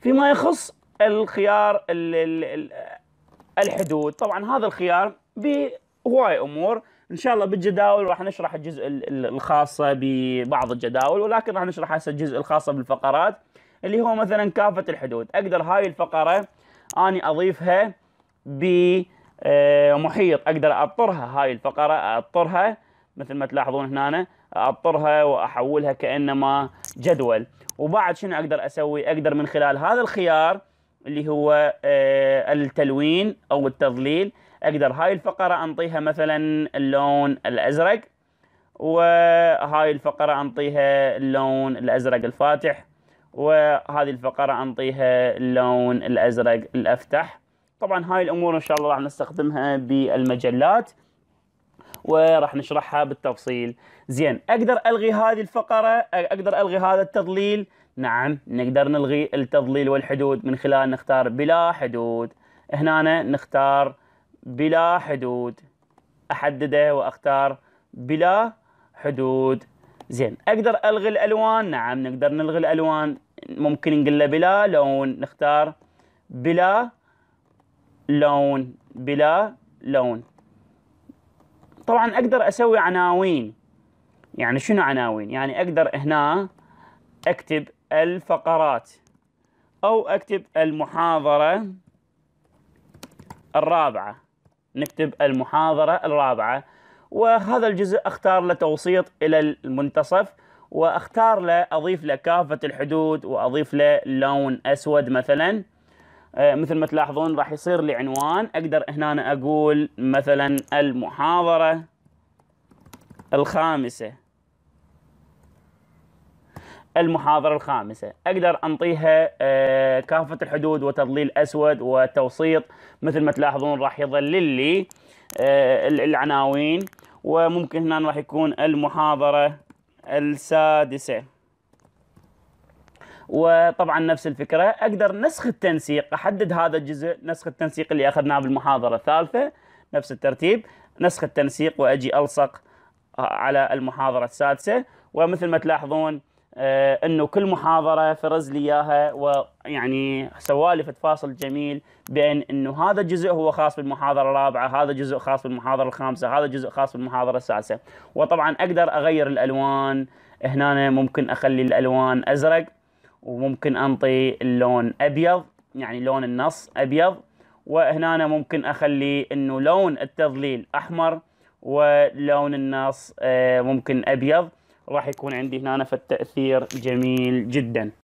فيما يخص الخيار الحدود طبعا هذا الخيار بهواي امور ان شاء الله بالجداول راح نشرح الجزء الخاصه ببعض الجداول ولكن راح نشرح هسه الجزء الخاص بالفقرات اللي هو مثلا كافه الحدود اقدر هاي الفقره اني اضيفها بمحيط اقدر اطرها هاي الفقره اطرها مثل ما تلاحظون هنا اطرها واحولها كانما جدول وبعد شنو اقدر اسوي اقدر من خلال هذا الخيار اللي هو آه، التلوين او التظليل اقدر هاي الفقره انطيها مثلا اللون الازرق وهاي الفقره انطيها اللون الازرق الفاتح وهذه الفقره انطيها اللون الازرق الافتح طبعا هاي الامور ان شاء الله راح نستخدمها بالمجلات وراح نشرحها بالتفصيل زين اقدر الغي هذه الفقره اقدر الغي هذا التضليل نعم نقدر نلغي التضليل والحدود من خلال نختار بلا حدود هنا نختار بلا حدود احدده واختار بلا حدود زين اقدر الغي الالوان نعم نقدر نلغي الالوان ممكن نقول له بلا لون نختار بلا لون بلا لون طبعا اقدر اسوي عناوين يعني شنو عناوين يعني اقدر هنا اكتب الفقرات او اكتب المحاضرة الرابعة نكتب المحاضرة الرابعة وهذا الجزء اختار له توسيط الى المنتصف واختار له اضيف له كافة الحدود واضيف له لون اسود مثلا آه، مثل ما تلاحظون راح يصير لي عنوان اقدر هنا أنا اقول مثلا المحاضرة الخامسة المحاضرة الخامسة أقدر أنطيها آه، كافة الحدود وتظليل أسود وتوسيط مثل ما تلاحظون راح يظلل لي آه، العناوين وممكن هنا راح يكون المحاضرة السادسة وطبعا نفس الفكرة أقدر نسخ التنسيق أحدد هذا الجزء نسخ التنسيق اللي أخذناه بالمحاضرة الثالثة نفس الترتيب نسخ التنسيق وأجي ألصق آه، على المحاضرة السادسة ومثل ما تلاحظون آه، انه كل محاضره فرز لي اياها ويعني سوالف فاصل جميل بين انه هذا الجزء هو خاص بالمحاضره الرابعه، هذا جزء خاص بالمحاضره الخامسه، هذا جزء خاص بالمحاضره السادسه، وطبعا اقدر اغير الالوان هنا ممكن اخلي الالوان ازرق وممكن انطي اللون ابيض يعني لون النص ابيض وهنا أنا ممكن اخلي انه لون التظليل احمر ولون النص آه، ممكن ابيض راح يكون عندي هنا فالتأثير جميل جدا